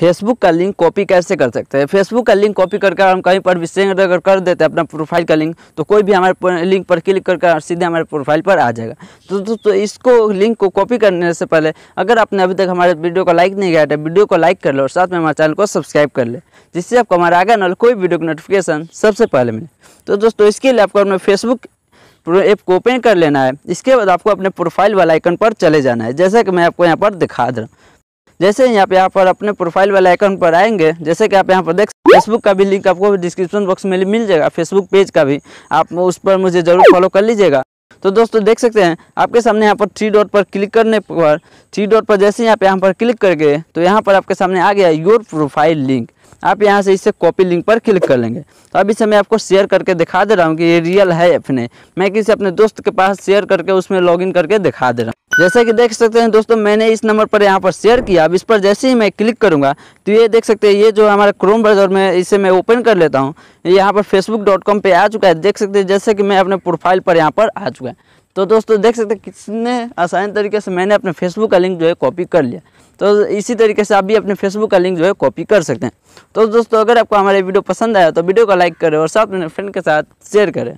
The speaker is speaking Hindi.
फेसबुक का लिंक कॉपी कैसे कर सकते हैं फेसबुक का लिंक कॉपी करके हम कहीं पर भी सेंड अगर कर देते हैं अपना प्रोफाइल का लिंक तो कोई भी हमारे लिंक पर क्लिक करके सीधे हमारे प्रोफाइल पर आ जाएगा तो, दोस्तों तो इसको लिंक को कॉपी करने से पहले अगर आपने अभी तक हमारे वीडियो को लाइक नहीं किया तो वीडियो को लाइक कर लो और साथ में हमारे चैनल को सब्सक्राइब कर ले जिससे आपको हमारा आगे ना कोई वीडियो की नोटिफिकेशन सबसे पहले मिले तो दोस्तों इसके लिए आपको अपने फेसबुक ऐप को ओपन कर लेना है इसके बाद आपको अपने प्रोफाइल वाला आइकन पर चले जाना है जैसा कि मैं आपको यहाँ पर दिखा दे रहा हूँ जैसे यहाँ आप यहाँ पर अपने प्रोफाइल वाले आइकन पर आएंगे जैसे कि आप यहाँ पर देख फेसबुक का भी लिंक आपको डिस्क्रिप्शन बॉक्स में मिल जाएगा फेसबुक पेज का भी आप उस पर मुझे ज़रूर फॉलो कर लीजिएगा तो दोस्तों देख सकते हैं आपके सामने यहाँ पर थ्री डॉट पर क्लिक करने पर थ्री डॉट पर जैसे ही आप यहाँ पर क्लिक कर गए तो यहाँ पर आपके सामने आ गया योर प्रोफाइल लिंक आप यहाँ से इसे कॉपी लिंक पर क्लिक कर लेंगे तो अभी से मैं आपको शेयर करके दिखा दे रहा हूँ कि ये रियल है अपने मैं किसी अपने दोस्त के पास शेयर करके उसमें लॉगिन करके दिखा दे रहा हूँ जैसे कि देख सकते हैं दोस्तों मैंने इस नंबर पर यहाँ पर शेयर किया अब इस पर जैसे ही मैं क्लिक करूँगा तो ये देख सकते हैं ये जो हमारा क्रोम ब्राउज़र में इसे मैं ओपन कर लेता हूँ यहाँ पर फेसबुक डॉट कॉम पर आ चुका है देख सकते हैं जैसे कि मैं अपने प्रोफाइल पर यहाँ पर आ चुका है तो दोस्तों देख सकते हैं कितने आसान तरीके से मैंने अपने फेसबुक का लिंक जो है कॉपी कर लिया तो इसी तरीके से आप भी अपने फेसबुक का लिंक जो है कॉपी कर सकते हैं तो दोस्तों अगर आपको हमारे वीडियो पसंद आया तो वीडियो को लाइक करें और साथ में फ्रेंड के साथ शेयर करें